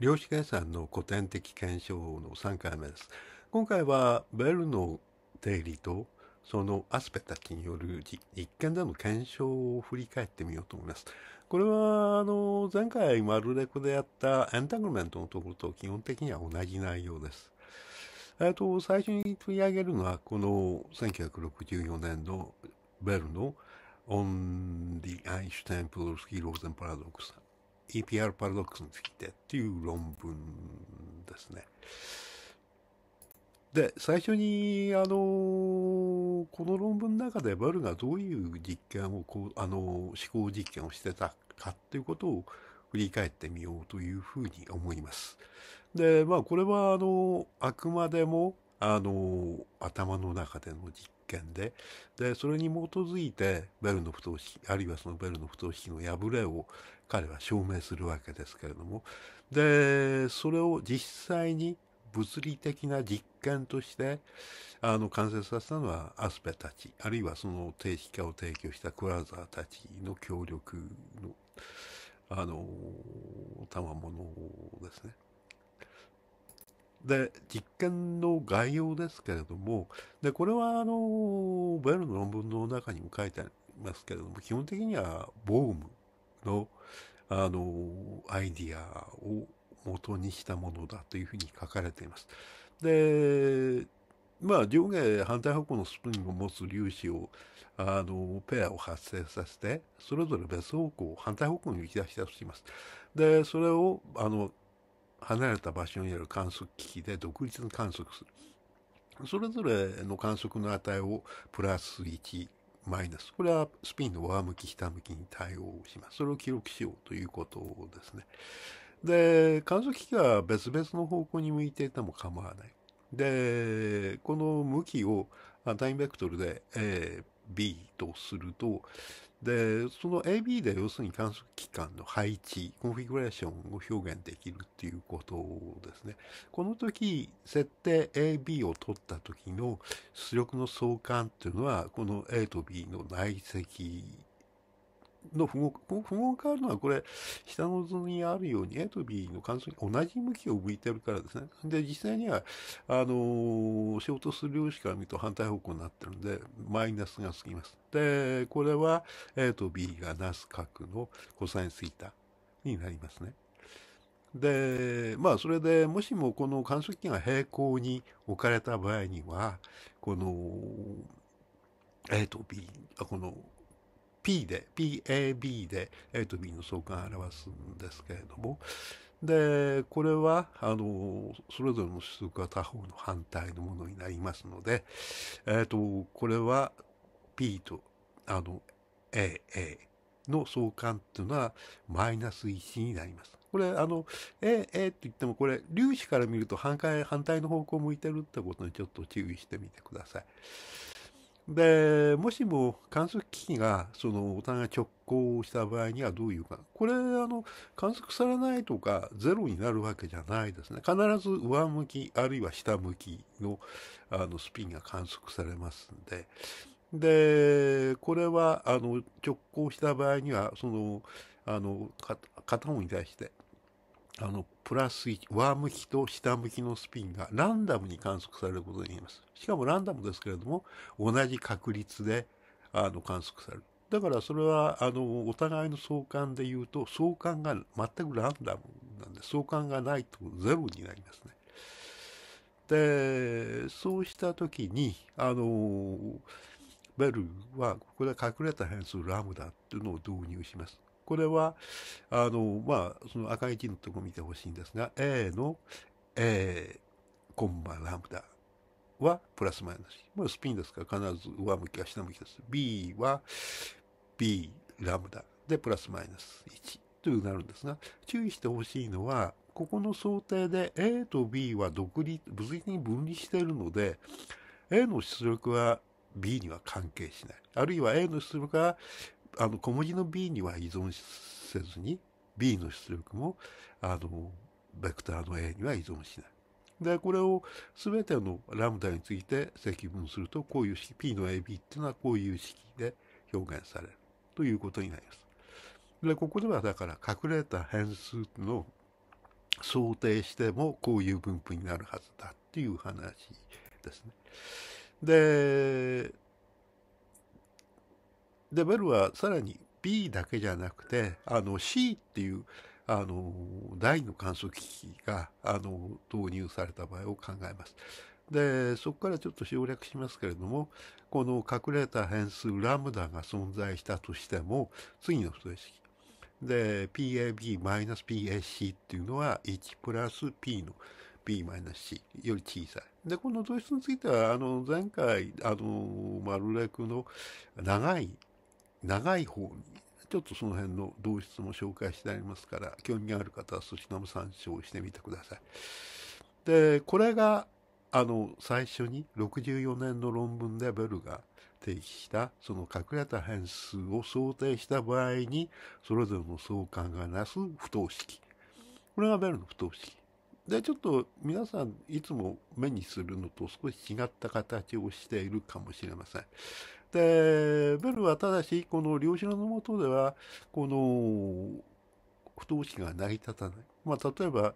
量子計算の古典的検証の3回目です。今回はベルの定理とそのアスペたちによる実験での検証を振り返ってみようと思います。これは、あの、前回マルレコでやったエンタグルメントのところと基本的には同じ内容です。えっと、最初に取り上げるのは、この1964年のベルのオン・ディ・アインシュタイン・プロ o d o ローゼン・パラドックス。EPR パラドックスについてっていう論文ですね。で、最初に、あのこの論文の中でバルがどういう実験をこう、あの思考実験をしてたかっていうことを振り返ってみようというふうに思います。で、まあ、これは、あのあくまでも、あの頭の中での実見で、で、それに基づいて、ベルの不等式、あるいはそのベルの不等式の破れを彼は証明するわけですけれども、で、それを実際に物理的な実験として、あの、完成させたのはアスペたち、あるいはその定式化を提供したクラザーたちの協力の、あの、賜物ですね。で、実験の概要ですけれども、で、これはあの、ベルの論文の中にも書いてありますけれども、基本的にはボームの、あの、アイディアを元にしたものだというふうに書かれています。で、まあ、上下反対方向のスプーンを持つ粒子を、あの、ペアを発生させて、それぞれ別方向、反対方向に打き出したとします。で、それを、あの、離れた場所にある観測機器で独立に観測する。それぞれの観測の値をプラス1、マイナス。これはスピンの上向き、下向きに対応します。それを記録しようということですね。で、観測機器は別々の方向に向いていても構わない。で、この向きをタイムベクトルで、えー、B とすると、で、その AB で要するに観測機関の配置、コンフィギュレーションを表現できるっていうことですね。この時、設定 AB を取った時の出力の相関っていうのは、この A と B の内積の符号、符号があるのはこれ、下の図にあるように A と B の関数に同じ向きを向いてるからですね。で、実際には、あのー、衝突する量子から見ると反対方向になってるんで、マイナスがつきます。で、これは A と B がなす角のコサインスイタになりますね。で、まあ、それでもしもこの関数機が平行に置かれた場合には、この A と B、この P で、PAB で A と B の相関を表すんですけれども、で、これは、あの、それぞれの指数が他方の反対のものになりますので、えっ、ー、と、これは P と、あの、A、A の相関っていうのはマイナス1になります。これ、あの、A、A って言っても、これ、粒子から見ると反対、反対の方向向いてるってことにちょっと注意してみてください。で、もしも観測機器が、その、お互い直行した場合にはどういうか。これ、あの、観測されないとか、ゼロになるわけじゃないですね。必ず上向き、あるいは下向きの、あの、スピンが観測されますんで。で、これは、あの、直行した場合には、その、あの、片方に対して、あの、プラス1、上向きと下向きのスピンがランダムに観測されることになります。しかもランダムですけれども、同じ確率であの観測される。だからそれは、あの、お互いの相関で言うと、相関が全くランダムなんで、相関がないとゼロになりますね。で、そうしたときに、あの、ベルは、ここで隠れた変数ラムダっていうのを導入します。これは、あの、まあ、その赤い字のとこ見てほしいんですが、A の、えコンマラムダはプラスマイナス。まスピンですから必ず上向きは下向きです。B は B ラムダでプラスマイナス1というなるんですが、注意してほしいのは、ここの想定で A と B は独立、物理的に分離しているので、A の出力は B には関係しない。あるいは A の出力はあの小字の B には依存せずに B の出力もあのベクターの A には依存しない。で、これを全てのラムダについて積分すると、こういう式、P の AB っていうのはこういう式で表現されるということになります。で、ここではだから隠れた変数の想定してもこういう分布になるはずだっていう話ですね。で、で、ベルはさらに B だけじゃなくて、あの C っていう、あの、第の観測機器が、あの、導入された場合を考えます。で、そこからちょっと省略しますけれども、この隠れた変数ラムダが存在したとしても、次の不等式。で、PAB-PAC っていうのは1プラス P の B-C より小さい。で、この動質については、あの、前回、あの、マルレクの長い長い方に、ちょっとその辺の同室も紹介してありますから、興味がある方はそちらも参照してみてください。で、これが、あの、最初に64年の論文でベルが提起した、その隠れた変数を想定した場合に、それぞれの相関がなす不等式。これがベルの不等式。で、ちょっと皆さんいつも目にするのと少し違った形をしているかもしれません。で、ベルはただし、この両親のもとでは、この、不等式が成り立たない。まあ、例えば、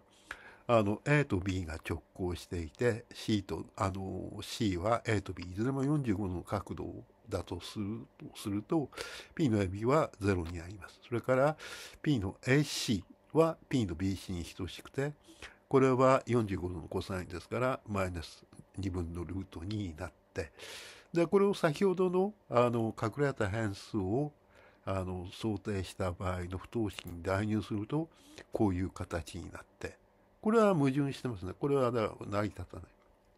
あの、A と B が直行していて、C と、あの、C は A と B、いずれも45の角度だとすると、すると P の AB は0になります。それから、P の AC は P の BC に等しくて、これは45度のコサインですから、マイナス2分のルート2になって、でこれを先ほどのあの隠れた変数をあの想定した場合の不等式に代入するとこういう形になってこれは矛盾してますねこれは成り立たない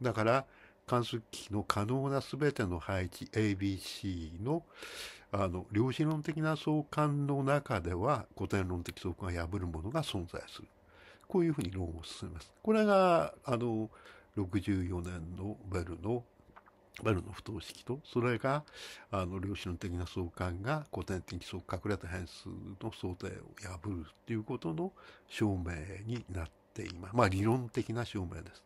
だから観測機器の可能な全ての配置 ABC のあの量子論的な相関の中では古典論的相関を破るものが存在するこういうふうに論を進めますこれがあの64年のベルのバルの不等式と、それが、あの、量子論的な相関が古典的相隠れた変数の想定を破るっていうことの証明になっています。まあ、理論的な証明です。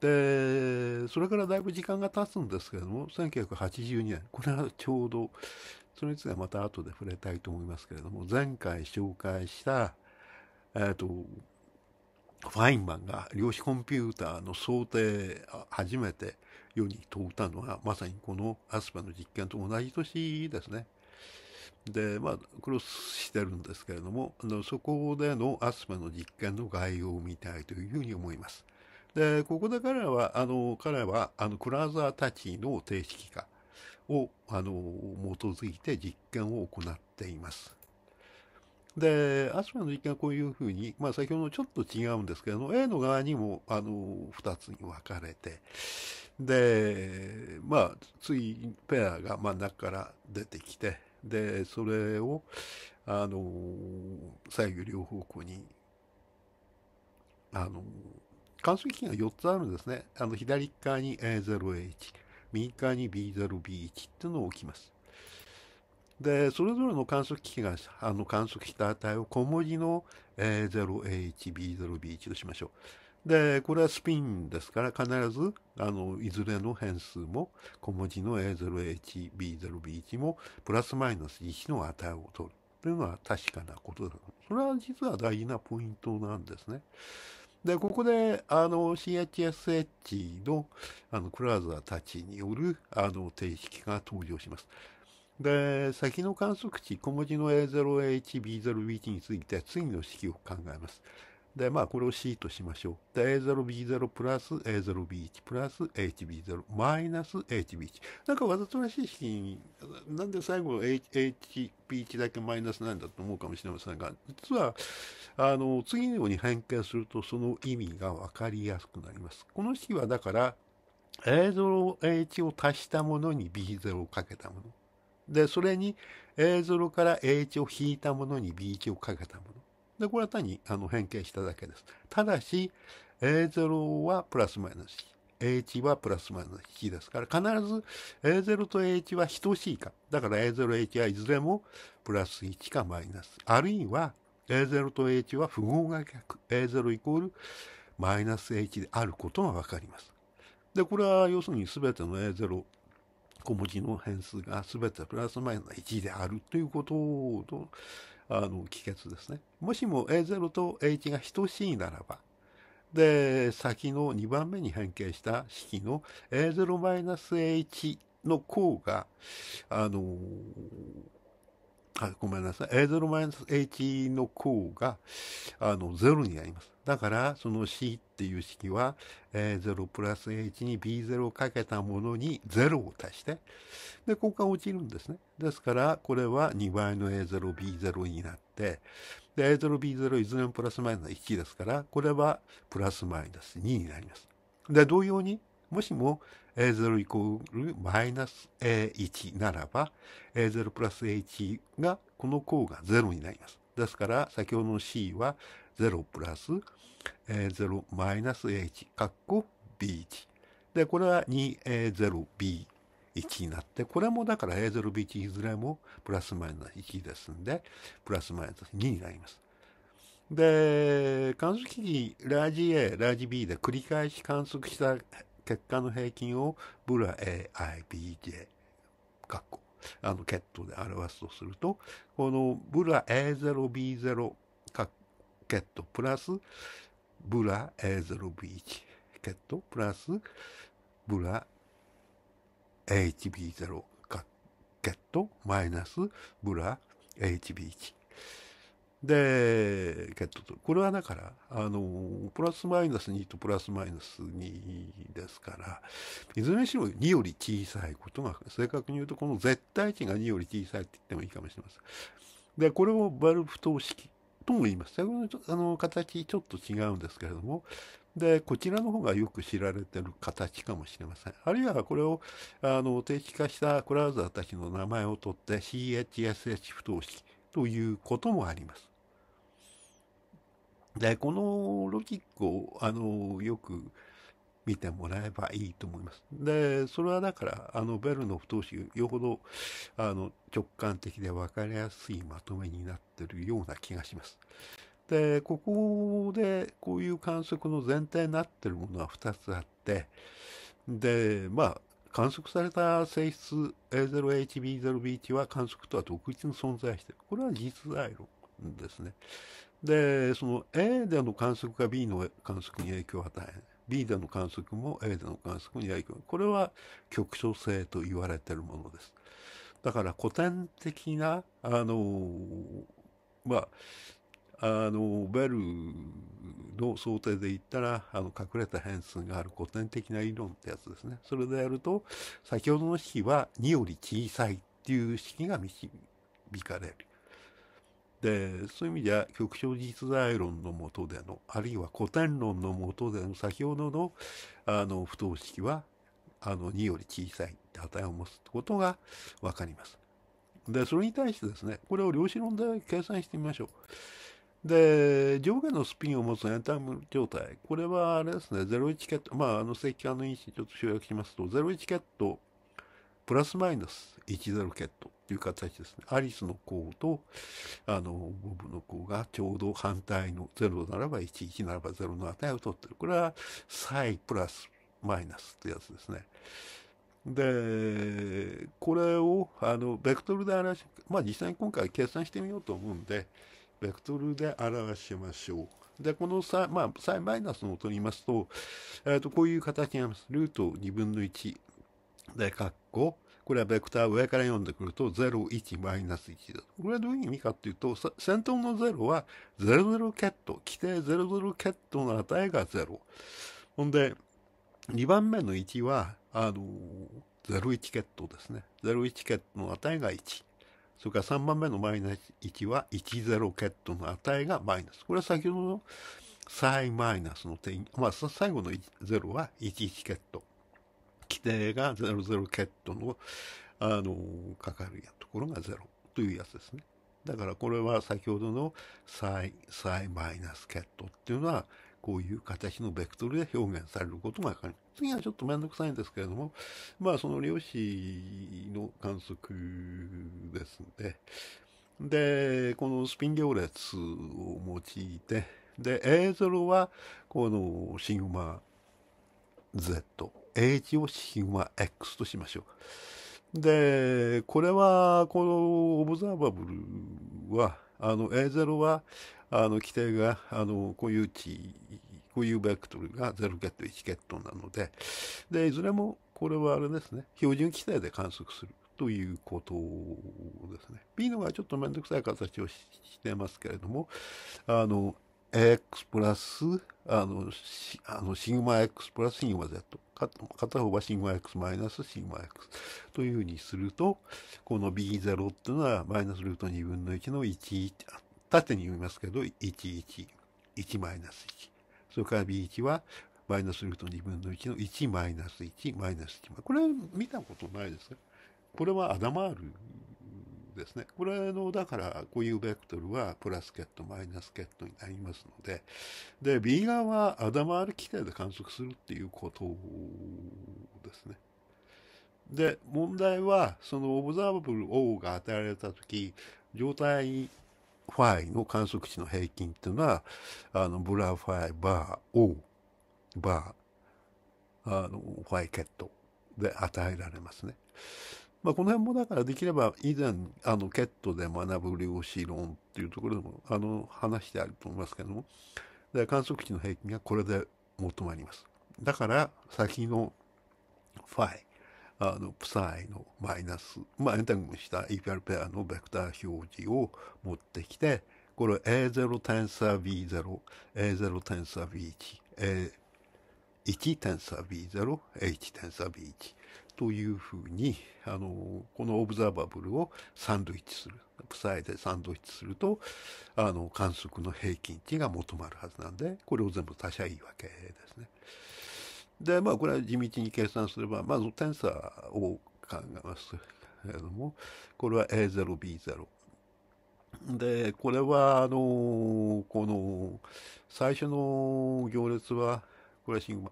で、それからだいぶ時間が経つんですけれども、1982年、これはちょうど、それについてはまた後で触れたいと思いますけれども、前回紹介した、えっ、ー、と、ファインマンが量子コンピューターの想定初めて世に問うたのは、まさにこのアスパの実験と同じ年ですね。で、まあ、クロスしてるんですけれども、あのそこでのアスパの実験の概要を見たいというふうに思います。で、ここで彼らは、あの、彼は、あの、クラザーたちの定式化を、あの、基づいて実験を行っています。で、アスパの実験はこういうふうに、まあ先ほどちょっと違うんですけれど、も、A の側にも、あの、2つに分かれて、で、まあ、ついペアが真ん中から出てきて、で、それを、あのー、左右両方向に、あのー、関数機が4つあるんですね。あの、左側に A0H、右側に B0B1 っていうのを置きます。で、それぞれの観測機器があの観測した値を小文字の A0H、B0B1 としましょう。で、これはスピンですから、必ず、あの、いずれの変数も、小文字の A0H、B0B1 も、プラスマイナス1の値を取る。というのは確かなことだ。それは実は大事なポイントなんですね。で、ここで、あの、CHSH の、あの、クラウザーたちによる、あの、定式が登場します。で、先の観測値、小文字の A0H、B0B1 について次の式を考えます。で、まあ、これを C としましょう。で、A0B0 プラス A0B1 プラス HB0 マイナス HB1。なんかわざとらしい式に、なんで最後 HB1 だけマイナスなんだと思うかもしれませんが、実は、あの、次のように変形するとその意味がわかりやすくなります。この式はだから、A0、H を足したものに B0 をかけたもの。で、それに A0 から H を引いたものに B1 をかけたもの。で、これは単にあの変形しただけです。ただし、A0 はプラスマイナス A1 はプラスマイナス1ですから、必ず A0 と A1 は等しいか。だから A0、H はいずれもプラス1かマイナス。あるいは A0 と H は符号が逆。A0 イコールマイナス H であることがわかります。で、これは要するにすべての A0 小文字の変数がすべてプラスマイナス1であるということをあの帰結ですね。もしも A0 と H が等しいならば、で、先の2番目に変形した式の A0-H の項が、あのーはい、ごめんなさい。A 0マイナス H の項が、あの、0になります。だから、その C っていう式は、A0 プラス H に B0 をかけたものに0を足して、で、ここが落ちるんですね。ですから、これは2倍の A0、B0 になって、で、A0、B0 いずれもプラスマイナス1ですから、これはプラスマイナス2になります。で、同様に、もしも a0 イコールマイナス a1 ならば、a0 プラス a1 が、この項が0になります。ですから、先ほどの c は0プラス a0 マイナス a1、かっこ b1。で、これは 2a0b1 になって、これもだから a0b1 いずれもプラスマイナス1ですんで、プラスマイナス2になります。で、観測機器、ラージ A、ラージ B で繰り返し観測した結果の平均をブラ AIBJ、かっこ、あの、ケットで表すとすると、このブラ A0B0、ットプラスブラ A0B1、ットプラスブラ HB0、ットマイナスブラ HB1。で、ケットと。これはだから、あの、プラスマイナス2とプラスマイナス2ですから、いずれにしろ2より小さいことが、正確に言うとこの絶対値が2より小さいって言ってもいいかもしれません。で、これをバルブ等式とも言います。このあの形ちょっと違うんですけれども、で、こちらの方がよく知られてる形かもしれません。あるいはこれを、あの、定期化したクラウザーたちの名前を取って CHSH 不等式ということもあります。で、このロジックを、あの、よく見てもらえばいいと思います。で、それはだから、あの、ベルの不等式、よほど、あの、直感的で分かりやすいまとめになってるような気がします。で、ここで、こういう観測の前提になってるものは2つあって、で、まあ、観測された性質 A0HB0B1 は観測とは独立に存在している。これは実在論ですね。で、その A での観測が B の観測に影響を与え、B での観測も A での観測に影響。これは局所性と言われているものです。だから古典的な、あの、まあ、あの、ベルの想定で言ったら、あの、隠れた変数がある古典的な理論ってやつですね。それでやると、先ほどの式は2より小さいっていう式が導かれる。でそういう意味では極小実在論のもとでのあるいは古典論のもとでの先ほどのあの不等式はあの2より小さい値を持つことが分かります。でそれに対してですねこれを量子論で計算してみましょう。で、上下のスピンを持つエンタイム状態。これは、あれですね、ゼロケット、まあ、あの、石化の因子ちょっと省略しますと、ゼロケット、プラスマイナス10ケットていう形ですね。アリスの項と、あの、ボブの項がちょうど反対の0ならば1、1ならば0の値を取ってる。これは、サイプラスマイナスってやつですね。で、これを、あの、ベクトルで表し、まあ実際に今回計算してみようと思うんで、ベクトルで表しましょう。で、このサイ、まあ、サイマイナスのを取りますと、えっ、ー、と、こういう形になります。ルート2分の1で、カッコ、これはベクター上から読んでくると0、1、マイナス1だ。これはどういう意味かっていうと、先頭の0は00ケット、規定00ケットの値が0。ほんで、2番目の1は、あの、01ケットですね。01ケットの値が1。それから3番目のマイナス1は10ケットの値がマイナス。これは先ほどのサイマイナスの定義。まあ、最後の0は11ケット。規定が00ケットの、あの、かかるやところが0というやつですね。だからこれは先ほどのサイ、サイマイナスケットっていうのは、こういう形のベクトルで表現されることがわか能。次はちょっとめんどくさいんですけれども、まあその量子の観測ですので、で、このスピン行列を用いて、で、A0 はこのシグマ Z 英字を指グは X としましょう。で、これは、このオブザーバブルは、あの A0 は、あの規定が、あの、こういう値、こういうベクトルが0ケット、1ケットなので、で、いずれも、これはあれですね、標準規定で観測するということですね。B のがちょっとめんどくさい形をしてますけれども、あの、x プラス、あの、あのシグマ X プラスシグマ Z。片方はシグマ X マイナスシグマ X というふうにすると、この B0 っていうのはマイナスルート2分の1の1、縦に読みますけど、11、1マイナス1。それから B1 はマイナスルート2分の1の1マイナス1マイナス1。これ見たことないですかこれはアダマールですね。これの、だから、こういうベクトルは、プラスケット、マイナスケットになりますので、で、B 側は、アダマール規定で観測するっていうことですね。で、問題は、そのオブザーブル O が与えられたとき、状態ファイの観測値の平均っていうのは、あの、ブラファイバー O、バー、あの、ファイケットで与えられますね。まあ、この辺もだからできれば以前あのケットで学ぶ量子論っていうところでもあの話してあると思いますけどもで観測値の平均がこれで求まりますだから先のファイあのプサイのマイナス、まあ、エンタグした EPR ペアのベクター表示を持ってきてこれ A0 テンサー B0、A0 テンサー B1、A1 テンサー B0、H テンサー B1 というふうにあのこのオブザーバブルをサンドイッチする塞いでサンドイッチするとあの観測の平均値が求まるはずなんでこれを全部足しゃいいわけですね。でまあこれは地道に計算すればまず点差を考えますけれどもこれは A0B0 でこれはあのこの最初の行列はこれはシグマ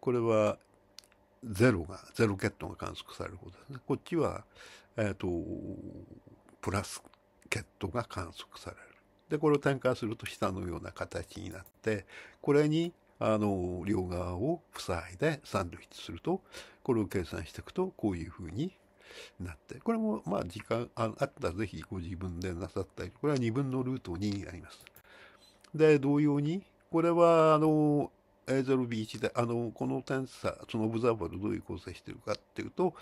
これはゼロが、ゼロットが観測されるですね。こっちは、えっ、ー、と、プラスケットが観測される。で、これを展開すると下のような形になって、これに、あの、両側を塞いで三チすると、これを計算していくと、こういうふうになって、これも、まあ、時間あったらぜひご自分でなさったり、これは2分のルート2になります。で、同様に、これは、あの、A0B1 で、あの、この点差、そのオブザーバルどういう構成してるかっていうと、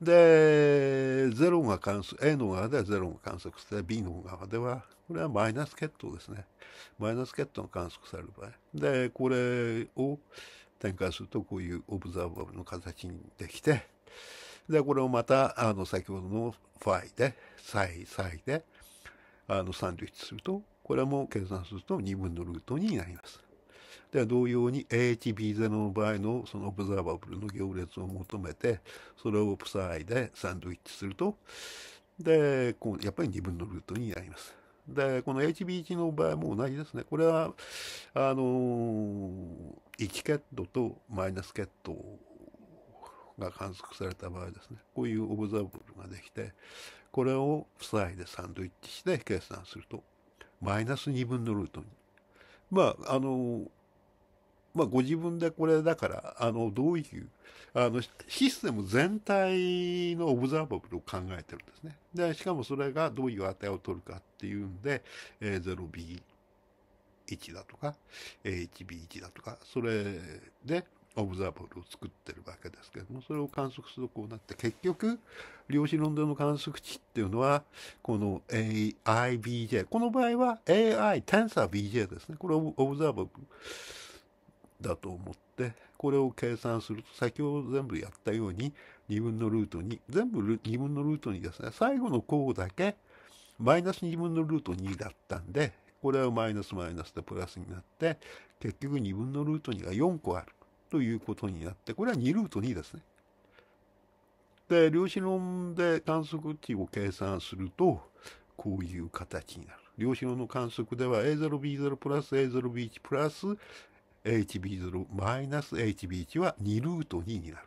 で、0が関数、A の側では0が観測して、B の側では、これはマイナスケットですね。マイナスケットが観測される場合。で、これを展開すると、こういうオブザーバルの形にできて、で、これをまた、あの、先ほどのファイで、サイ、サイで、あの、算出すると、これも計算すると2分のルートになります。では同様に AHB0 の場合のそのオブザーバブルの行列を求めて、それをプサイでサンドイッチすると、で、こうやっぱり2分のルートになります。で、この HB1 の場合も同じですね。これは、あのー、1ケットとマイナスケットが観測された場合ですね。こういうオブザーブルができて、これを塞いでサンドイッチして計算すると、マイナス2分のルートに。まあ、あのー、まあ、ご自分でこれだから、あの、どういう、あの、システム全体のオブザーバブルを考えてるんですね。で、しかもそれがどういう値を取るかっていうんで、え 0B1 だとか、え 1B1 だとか、それで、オブザーバブルを作ってるわけですけども、それを観測するとこうなって、結局、量子論での観測値っていうのは、この AIBJ、この場合は AI、テンサー BJ ですね。これオブザーバブル。だと思って、これを計算すると、先ほど全部やったように、2分のルート2、全部2分のルート2ですね、最後の項だけ、マイナス2分のルート2だったんで、これはマイナスマイナスでプラスになって、結局2分のルート2が4個あるということになって、これは2ルート2ですね。で、量子論で観測値を計算すると、こういう形になる。量子論の観測では A0B0 プラス A0B1 プラス hb0 マイナス hb1 は2ルート2になる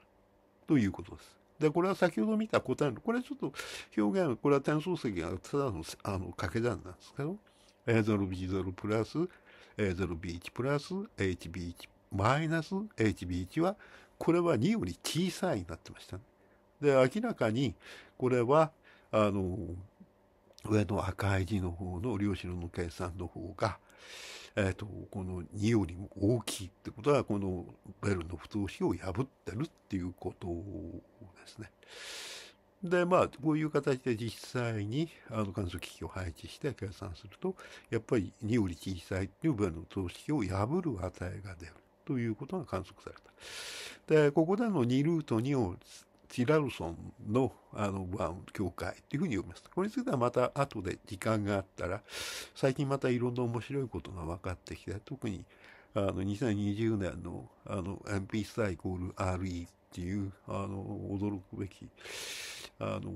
ということです。で、これは先ほど見た答えンこれはちょっと表現、これは単数積がただのあの掛け算なんですけど、a0b0 プラス a0b1 プラス hb1 マイナス hb1 は、これは2より小さいになってましたね。で、明らかに、これは、あの、上の赤い字の方の量子論の計算の方が、えっ、ー、と、この2よりも大きいってことは、このベルの不等式を破ってるっていうことですね。で、まあ、こういう形で実際に、あの、観測機器を配置して計算すると、やっぱり2より小さいっていうベルの不等式を破る値が出るということが観測された。で、ここでの2ルート2をティラルソンのあの教会っていうふうに読みます。これについてはまた後で時間があったら、最近またいろんな面白いことが分かってきて、特にあの2020年のあの m p 3イコール RE っていうあの驚くべきあの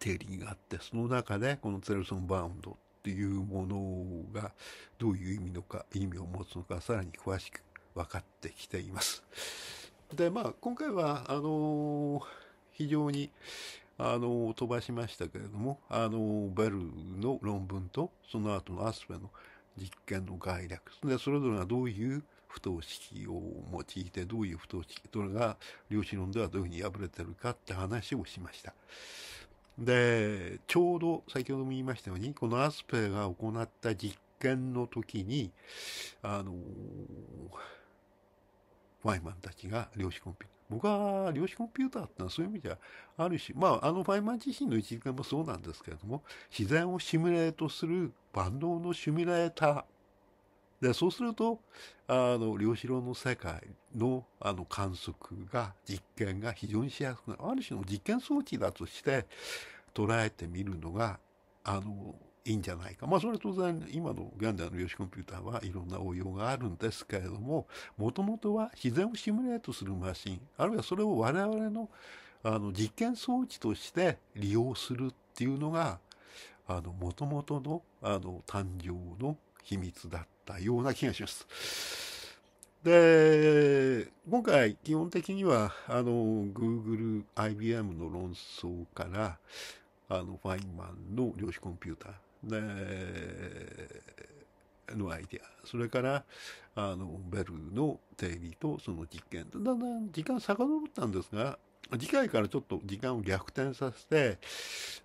定理があって、その中でこのツィラルソンバウンドっていうものがどういう意味のか、意味を持つのか、さらに詳しく分かってきています。で、まあ、今回は、あのー、非常に、あのー、飛ばしましたけれども、あのー、ベルの論文と、その後のアスペの実験の概略、で、それぞれがどういう不等式を用いて、どういう不等式、それが量子論ではどういうふうに破れてるかって話をしました。で、ちょうど先ほども言いましたように、このアスペが行った実験の時に、あのーワイマンたちが量子コンピューター。僕は量子コンピューターってのはそういう意味ではあるし、まあ、あのファイマン自身の位置づけもそうなんですけれども、自然をシミュレートする万能のシミュレーター。で、そうすると、あの、量子論の世界の、あの、観測が、実験が非常にしやすくなる。ある種の実験装置だとして捉えてみるのが、あの、いいんじゃないか。まあ、それは当然、今の現代の量子コンピューターはいろんな応用があるんですけれども、もともとは自然をシミュレートするマシン、あるいはそれを我々のあの実験装置として利用するっていうのが、あの、もともとの、あの、誕生の秘密だったような気がします。で、今回基本的には、あの、Google、IBM の論争から、あの、ファインマンの量子コンピューター、えのアイデア。それから、あの、ベルの定理とその実験。だんだん時間遡ったんですが、次回からちょっと時間を逆転させて、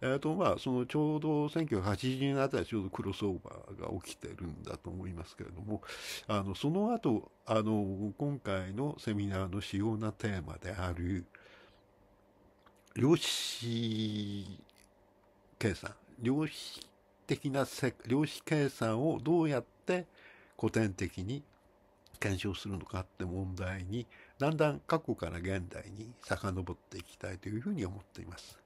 えっ、ー、と、まあ、そのちょうど1980年あたりちょうどクロスオーバーが起きてるんだと思いますけれども、あの、その後、あの、今回のセミナーの主要なテーマである、量子計算、量子的な量子計算をどうやって古典的に検証するのかって問題にだんだん過去から現代に遡っていきたいというふうに思っています。